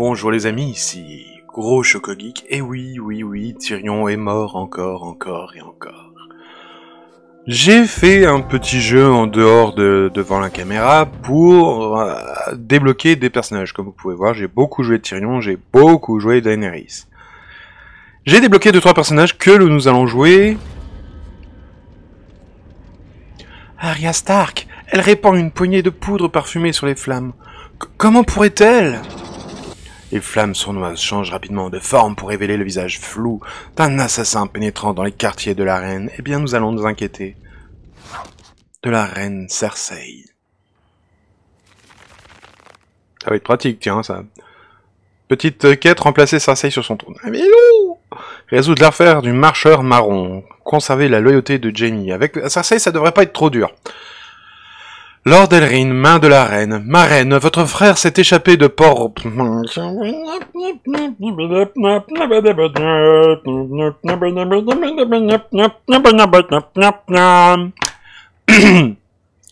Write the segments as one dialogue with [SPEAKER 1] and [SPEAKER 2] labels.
[SPEAKER 1] Bonjour les amis, ici Gros Choco Geek, et oui, oui, oui, Tyrion est mort encore, encore et encore. J'ai fait un petit jeu en dehors de devant la caméra pour euh, débloquer des personnages. Comme vous pouvez voir, j'ai beaucoup joué Tyrion, j'ai beaucoup joué Daenerys. J'ai débloqué deux, trois personnages que nous allons jouer. Arya Stark, elle répand une poignée de poudre parfumée sur les flammes. comment pourrait-elle les flammes sournoises changent rapidement de forme pour révéler le visage flou d'un assassin pénétrant dans les quartiers de la reine. Eh bien, nous allons nous inquiéter de la reine Cersei. Ça va être pratique, tiens, ça. Petite quête, remplacer Cersei sur son trône. Ah, mais Résoudre l'affaire du marcheur marron. Conserver la loyauté de Jamie. Avec Cersei, ça devrait pas être trop dur. Lord Elrin, main de la reine. Ma reine, votre frère s'est échappé de port...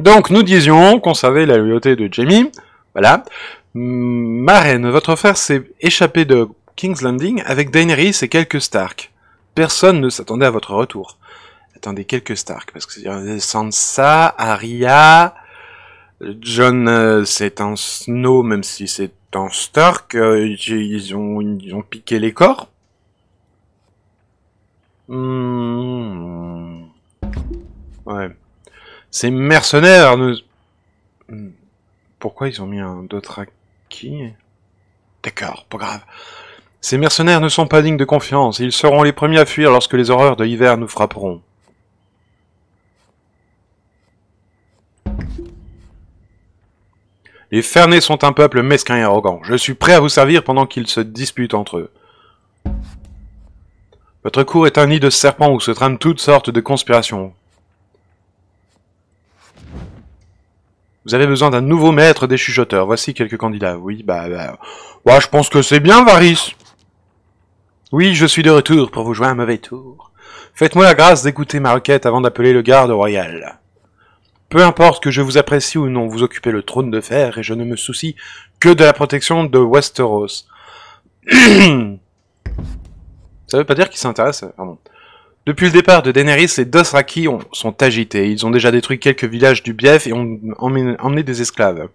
[SPEAKER 1] Donc, nous disions qu'on savait la loyauté de Jamie. Voilà. Ma reine, votre frère s'est échappé de King's Landing avec Daenerys et quelques Stark. Personne ne s'attendait à votre retour. Attendez, quelques Stark, parce que c'est Sansa, Arya... John, euh, c'est un Snow, même si c'est un Stark. Euh, ils, ont, ils ont piqué les corps. Hmm. Ouais. Ces mercenaires nous... Pourquoi ils ont mis un d'autres acquis D'accord, pas grave. Ces mercenaires ne sont pas dignes de confiance, ils seront les premiers à fuir lorsque les horreurs de l'hiver nous frapperont. Les Fernés sont un peuple mesquin et arrogant. Je suis prêt à vous servir pendant qu'ils se disputent entre eux. Votre cour est un nid de serpents où se trament toutes sortes de conspirations. Vous avez besoin d'un nouveau maître des chuchoteurs. Voici quelques candidats. Oui, bah... bah... Ouais, bah, je pense que c'est bien, Varys Oui, je suis de retour pour vous jouer un mauvais tour. Faites-moi la grâce d'écouter ma requête avant d'appeler le garde royal. Peu importe que je vous apprécie ou non, vous occupez le trône de fer et je ne me soucie que de la protection de Westeros. Ça veut pas dire qu'ils s'intéressent, pardon. Depuis le départ de Daenerys, les Dosraki sont agités. Ils ont déjà détruit quelques villages du Bief et ont emmené, des esclaves.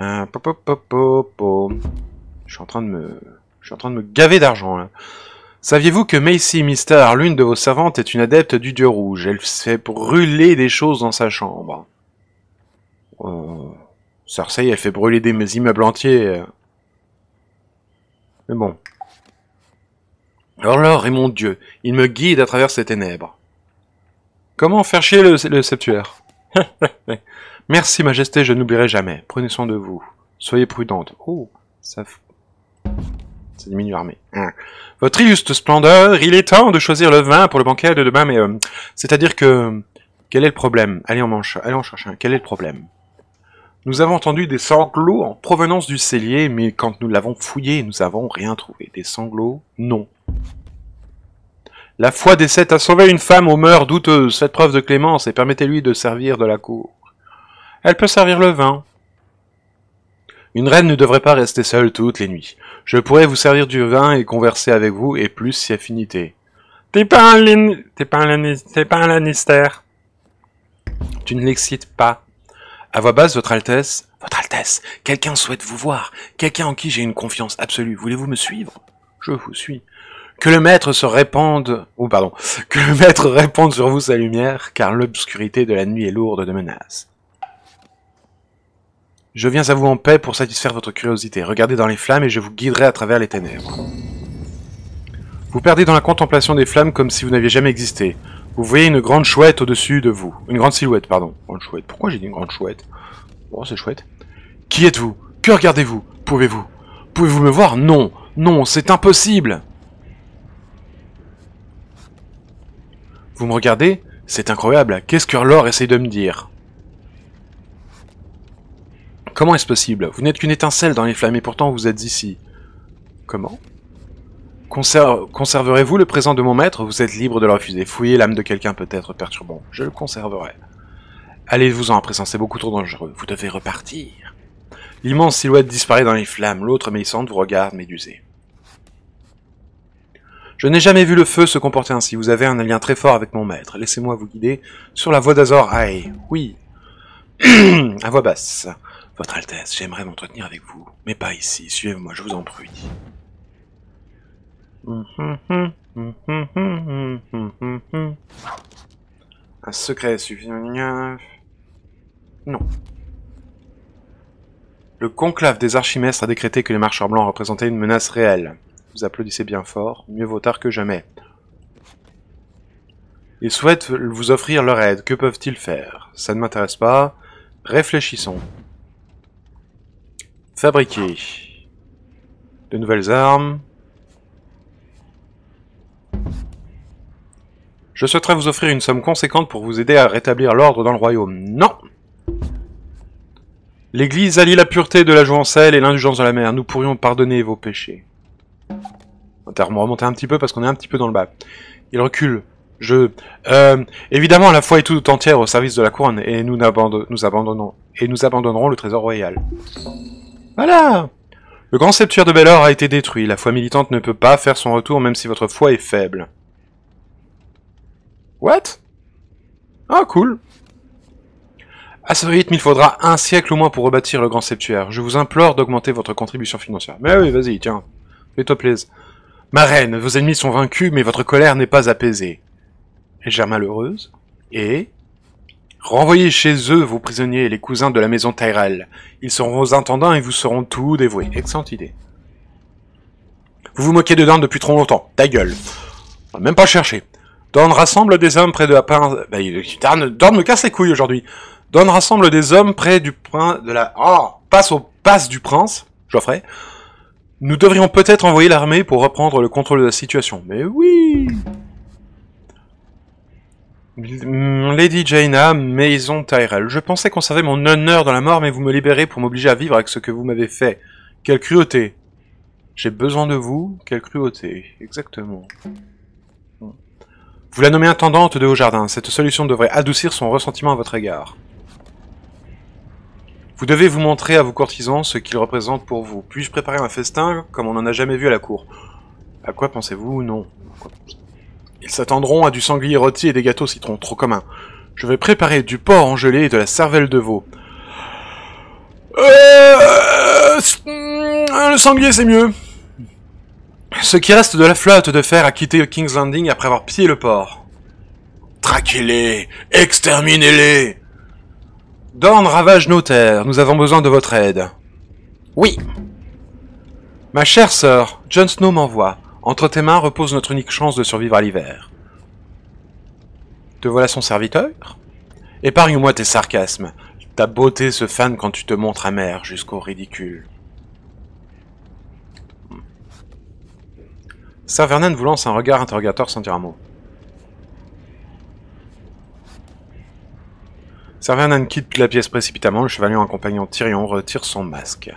[SPEAKER 1] Euh, je suis en train de me... Je suis en train de me gaver d'argent, là. Saviez-vous que Macy Mister, l'une de vos servantes, est une adepte du Dieu Rouge Elle fait brûler des choses dans sa chambre. Euh, Cersei, elle fait brûler des immeubles entiers. Mais bon. Alors, est mon Dieu, il me guide à travers ces ténèbres. Comment faire chier le, le septuaire Merci, Majesté, je n'oublierai jamais. Prenez soin de vous. Soyez prudente. Oh, ça, Hein. Votre illustre splendeur, il est temps de choisir le vin pour le banquet de demain, mais euh, c'est-à-dire que... Quel est le problème Allez, on mange, allez, on cherche un. Quel est le problème Nous avons entendu des sanglots en provenance du cellier, mais quand nous l'avons fouillé, nous n'avons rien trouvé. Des sanglots Non. La foi des sept a sauvé une femme aux mœurs douteuses. Faites preuve de clémence et permettez-lui de servir de la cour. Elle peut servir le vin. Une reine ne devrait pas rester seule toutes les nuits. Je pourrais vous servir du vin et converser avec vous et plus si affinité. T'es pas un T'es pas un pas un Lannister. Tu ne l'excites pas. À voix basse, votre Altesse. Votre Altesse, quelqu'un souhaite vous voir. Quelqu'un en qui j'ai une confiance absolue. Voulez-vous me suivre Je vous suis. Que le maître se répande, ou oh, pardon, que le maître répande sur vous sa lumière, car l'obscurité de la nuit est lourde de menaces. Je viens à vous en paix pour satisfaire votre curiosité. Regardez dans les flammes et je vous guiderai à travers les ténèbres. Vous perdez dans la contemplation des flammes comme si vous n'aviez jamais existé. Vous voyez une grande chouette au-dessus de vous. Une grande silhouette, pardon. Grande chouette. Pourquoi j'ai dit une grande chouette Oh, c'est chouette. Qui êtes-vous Que regardez-vous Pouvez-vous Pouvez-vous me voir Non Non, c'est impossible Vous me regardez C'est incroyable. Qu'est-ce que l'or essaye de me dire Comment est-ce possible Vous n'êtes qu'une étincelle dans les flammes et pourtant vous êtes ici. Comment Conserverez-vous le présent de mon maître Vous êtes libre de le refuser. Fouillez l'âme de quelqu'un peut être perturbant. Je le conserverai. Allez-vous-en à présent, c'est beaucoup trop dangereux. Vous devez repartir. L'immense silhouette disparaît dans les flammes. L'autre méissante vous regarde médusée. Je n'ai jamais vu le feu se comporter ainsi. Vous avez un lien très fort avec mon maître. Laissez-moi vous guider sur la voie d'Azor Aïe, Oui. à voix basse. Votre Altesse, j'aimerais m'entretenir avec vous, mais pas ici. Suivez-moi, je vous en prie. Un secret suffisant. Non. Le conclave des archimestres a décrété que les marcheurs blancs représentaient une menace réelle. Vous applaudissez bien fort, mieux vaut tard que jamais. Ils souhaitent vous offrir leur aide, que peuvent-ils faire Ça ne m'intéresse pas. Réfléchissons. Fabriquer. De nouvelles armes. Je souhaiterais vous offrir une somme conséquente pour vous aider à rétablir l'ordre dans le royaume. Non L'Église allie la pureté de la jouancelle et l'indulgence de la mer. Nous pourrions pardonner vos péchés. On va remonter un petit peu parce qu'on est un petit peu dans le bas. Il recule. Je... Euh, évidemment, la foi est tout entière au service de la couronne et nous, abandonnons et nous abandonnerons le trésor royal. Voilà Le grand septuaire de Belor a été détruit. La foi militante ne peut pas faire son retour même si votre foi est faible. What Ah, cool à ce rythme, il faudra un siècle au moins pour rebâtir le grand septuaire. Je vous implore d'augmenter votre contribution financière. Mais oui, vas-y, tiens. Fais-toi plaise. Ma reine, vos ennemis sont vaincus, mais votre colère n'est pas apaisée. Est-je malheureuse. Et Renvoyez chez eux vos prisonniers et les cousins de la maison Tyrell. Ils seront vos intendants et vous seront tout dévoués. Excellente idée. Vous vous moquez de Dan depuis trop longtemps. Ta gueule. On même pas chercher. Dan rassemble des hommes près de la prince... Bah, Dan, me casse les couilles aujourd'hui. Donne rassemble des hommes près du prince de la... Oh Passe au passe du prince, Geoffrey. Nous devrions peut-être envoyer l'armée pour reprendre le contrôle de la situation. Mais oui Mm, Lady Jaina, Maison Tyrell. Je pensais conserver mon honneur dans la mort, mais vous me libérez pour m'obliger à vivre avec ce que vous m'avez fait. Quelle cruauté J'ai besoin de vous, quelle cruauté. Exactement. Vous la nommez intendante de Haut-Jardin. Cette solution devrait adoucir son ressentiment à votre égard. Vous devez vous montrer à vos courtisans ce qu'ils représentent pour vous. Puis-je préparer un festin comme on n'en a jamais vu à la cour À quoi pensez-vous ou Non. Ils s'attendront à du sanglier rôti et des gâteaux citron, trop communs. Je vais préparer du porc en gelée et de la cervelle de veau. Euh, le sanglier, c'est mieux. Ce qui reste de la flotte de fer a quitté King's Landing après avoir pillé le port. Traquez-les Exterminez-les Dorn ravage nos terres, nous avons besoin de votre aide. Oui. Ma chère sœur, Jon Snow m'envoie. Entre tes mains repose notre unique chance de survivre à l'hiver. Te voilà son serviteur Épargne-moi tes sarcasmes. Ta beauté se fane quand tu te montres amer jusqu'au ridicule. Sir Vernon vous lance un regard interrogateur sans dire un mot. Sir Vernon quitte la pièce précipitamment, le chevalier en accompagnant Tyrion retire son masque.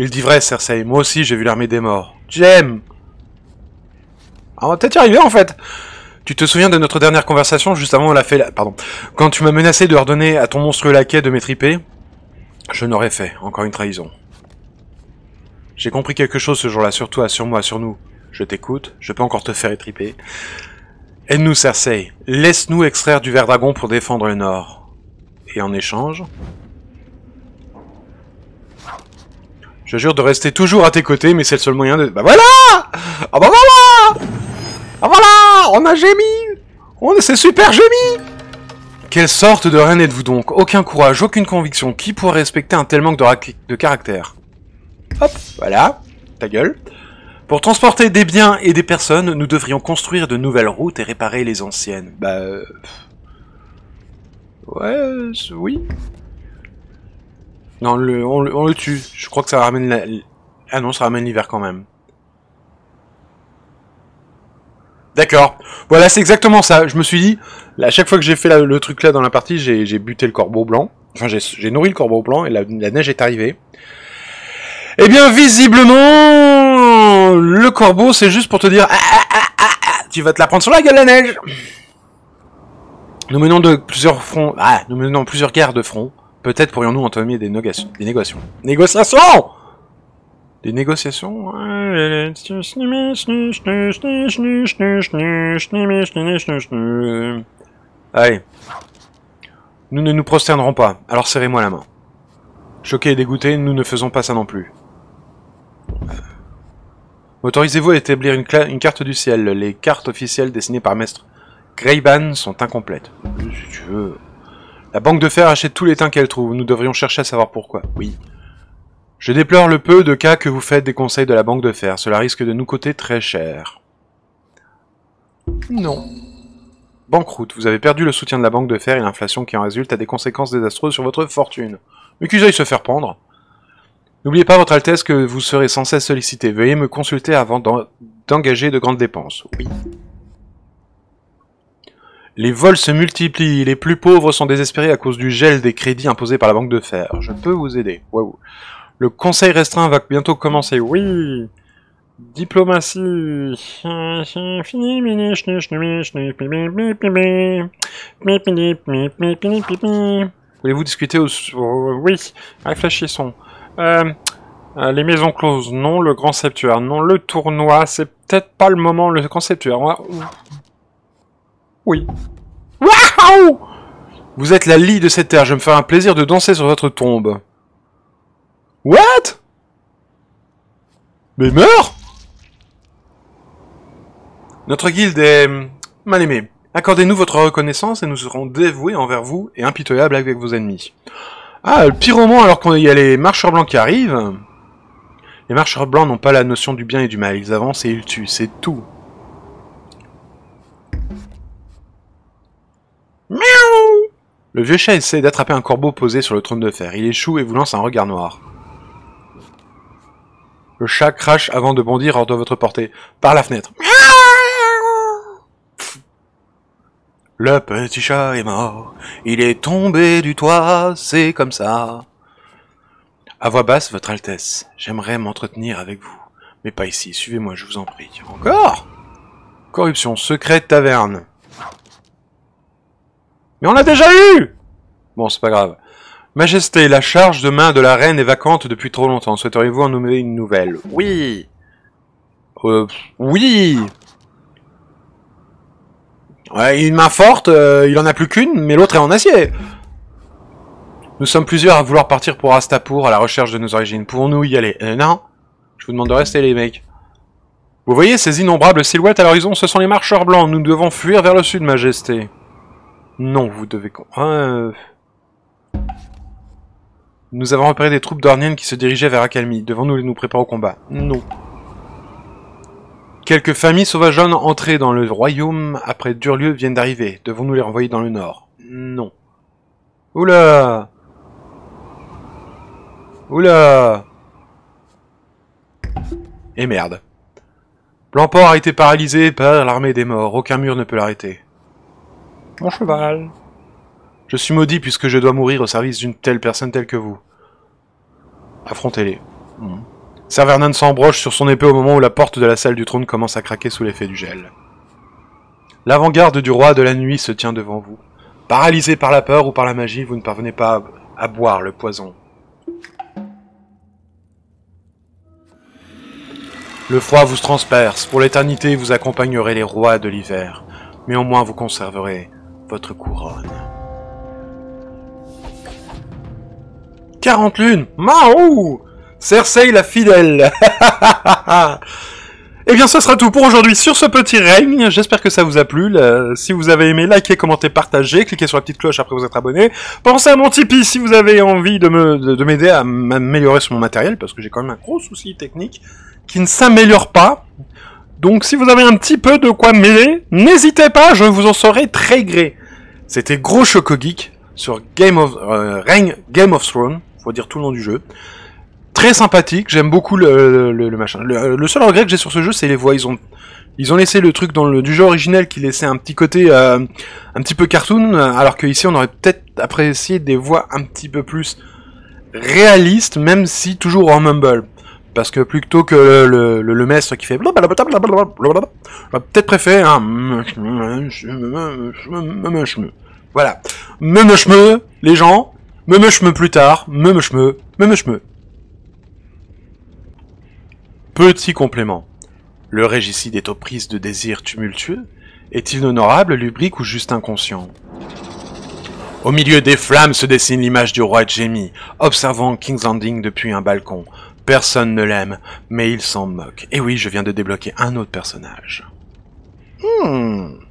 [SPEAKER 1] Il dit vrai, Cersei. Moi aussi, j'ai vu l'armée des morts. J'aime ah, t'es-tu en fait Tu te souviens de notre dernière conversation, juste avant on l'a fait... La... Pardon. Quand tu m'as menacé de ordonner à ton monstrueux laquais de m'étriper, je n'aurais fait. Encore une trahison. J'ai compris quelque chose ce jour-là, sur toi, sur moi, sur nous. Je t'écoute, je peux encore te faire étriper. Aide-nous, Cersei. Laisse-nous extraire du Verdragon dragon pour défendre le Nord. Et en échange, Je jure de rester toujours à tes côtés, mais c'est le seul moyen de... Bah voilà Ah bah voilà Ah voilà On a gémi On s'est super gémi Quelle sorte de rien êtes-vous donc Aucun courage, aucune conviction. Qui pourrait respecter un tel manque de, de caractère Hop, voilà. Ta gueule. Pour transporter des biens et des personnes, nous devrions construire de nouvelles routes et réparer les anciennes. Bah... Euh, ouais, euh, oui. Non, le, on, le, on, tue. Je crois que ça ramène la... Ah non, ça ramène l'hiver quand même. D'accord. Voilà, c'est exactement ça. Je me suis dit, à chaque fois que j'ai fait le truc là dans la partie, j'ai buté le corbeau blanc. Enfin, j'ai nourri le corbeau blanc et la, neige est arrivée. Eh bien, visiblement, le corbeau, c'est juste pour te dire, ah ah, ah, ah, ah, tu vas te la prendre sur la gueule la neige. Nous menons de plusieurs fronts, ah, nous menons plusieurs guerres de front Peut-être pourrions-nous entamer des, négociations. Négociations Des négociations Allez. Nous ne nous prosternerons pas, alors serrez-moi la main. Choqué et dégoûté, nous ne faisons pas ça non plus. Autorisez-vous à établir une, une, carte du ciel. Les cartes officielles dessinées par Maître Greyban sont incomplètes. Si tu veux... La banque de fer achète tous les teints qu'elle trouve. Nous devrions chercher à savoir pourquoi. Oui. Je déplore le peu de cas que vous faites des conseils de la banque de fer. Cela risque de nous coûter très cher. Non. Banqueroute. Vous avez perdu le soutien de la banque de fer et l'inflation qui en résulte a des conséquences désastreuses sur votre fortune. Mais qu'ils aillent se faire prendre. N'oubliez pas, Votre Altesse, que vous serez sans cesse sollicité. Veuillez me consulter avant d'engager de grandes dépenses. Oui. Les vols se multiplient, les plus pauvres sont désespérés à cause du gel des crédits imposés par la Banque de Fer. Je peux vous aider. Wow. Le conseil restreint va bientôt commencer. Oui Diplomatie. Voulez-vous discuter au... Euh, oui, réfléchissons. Euh, euh, les maisons closes, non. Le grand septuaire, non. Le tournoi, c'est peut-être pas le moment. Le grand septuaire, oui. Waouh Vous êtes la lie de cette terre, je me faire un plaisir de danser sur votre tombe. What Mais meurs Notre guilde est... Hum, mal aimée. Accordez-nous votre reconnaissance et nous serons dévoués envers vous et impitoyables avec vos ennemis. Ah, le pire moment alors qu'il y a les marcheurs blancs qui arrivent. Les marcheurs blancs n'ont pas la notion du bien et du mal, ils avancent et ils tuent, c'est tout. Miaou Le vieux chat essaie d'attraper un corbeau posé sur le trône de fer. Il échoue et vous lance un regard noir. Le chat crache avant de bondir hors de votre portée, par la fenêtre. Le petit chat est mort, il est tombé du toit, c'est comme ça. À voix basse, Votre Altesse, j'aimerais m'entretenir avec vous, mais pas ici, suivez-moi, je vous en prie. Encore Corruption, secret taverne. Mais on l'a déjà eu Bon, c'est pas grave. Majesté, la charge de main de la reine est vacante depuis trop longtemps. Souhaiteriez-vous en nommer une nouvelle Oui euh, Oui Ouais, une main forte, euh, il en a plus qu'une, mais l'autre est en acier Nous sommes plusieurs à vouloir partir pour Astapour à la recherche de nos origines. Pouvons-nous y aller euh, Non Je vous demande de rester, les mecs. Vous voyez ces innombrables silhouettes à l'horizon Ce sont les marcheurs blancs. Nous devons fuir vers le sud, Majesté. Non, vous devez... comprendre. Ah, euh. Nous avons repéré des troupes d'Orniennes qui se dirigeaient vers Akalmi. Devons-nous les nous préparer au combat Non. Quelques familles sauvageonnes entrées dans le royaume après Durlieu viennent d'arriver. Devons-nous les renvoyer dans le nord Non. Oula Oula Et merde. Blanc-Port a été paralysé par l'armée des morts. Aucun mur ne peut l'arrêter. Mon cheval. Je suis maudit puisque je dois mourir au service d'une telle personne telle que vous. Affrontez-les. Mmh. s'embroche sur son épée au moment où la porte de la salle du trône commence à craquer sous l'effet du gel. L'avant-garde du roi de la nuit se tient devant vous. Paralysé par la peur ou par la magie, vous ne parvenez pas à boire le poison. Le froid vous transperce, pour l'éternité vous accompagnerez les rois de l'hiver, mais au moins vous conserverez votre couronne. 40 lunes Maou Cersei la fidèle Et eh bien ce sera tout pour aujourd'hui sur ce petit règne, j'espère que ça vous a plu, si vous avez aimé, likez, commentez, partagez, cliquez sur la petite cloche après vous être abonné, pensez à mon Tipeee si vous avez envie de m'aider de, à m'améliorer sur mon matériel, parce que j'ai quand même un gros souci technique qui ne s'améliore pas, donc si vous avez un petit peu de quoi mêler, n'hésitez pas, je vous en saurai très gré. C'était Gros Choco Geek sur Game of, euh, Reign Game of Thrones, faut dire tout le nom du jeu. Très sympathique, j'aime beaucoup le, machin. Euh, le, seul regret que j'ai sur ce jeu, c'est les voix. Ils ont, ils ont laissé le truc dans le, du jeu originel qui laissait un petit côté euh, un petit peu cartoon, euh, alors qu'ici on aurait peut-être apprécié des voix un petit peu plus réalistes, même si toujours en mumble. Parce que plutôt que le, le, le, maître qui fait peut-être préféré un voilà. Me les gens, me plus tard, me Memechme. me Petit complément. Le régicide est aux prises de désirs tumultueux, est il honorable, lubrique ou juste inconscient Au milieu des flammes se dessine l'image du roi Jamie, observant King's Landing depuis un balcon, Personne ne l'aime, mais il s'en moque. Et oui, je viens de débloquer un autre personnage. Hmm.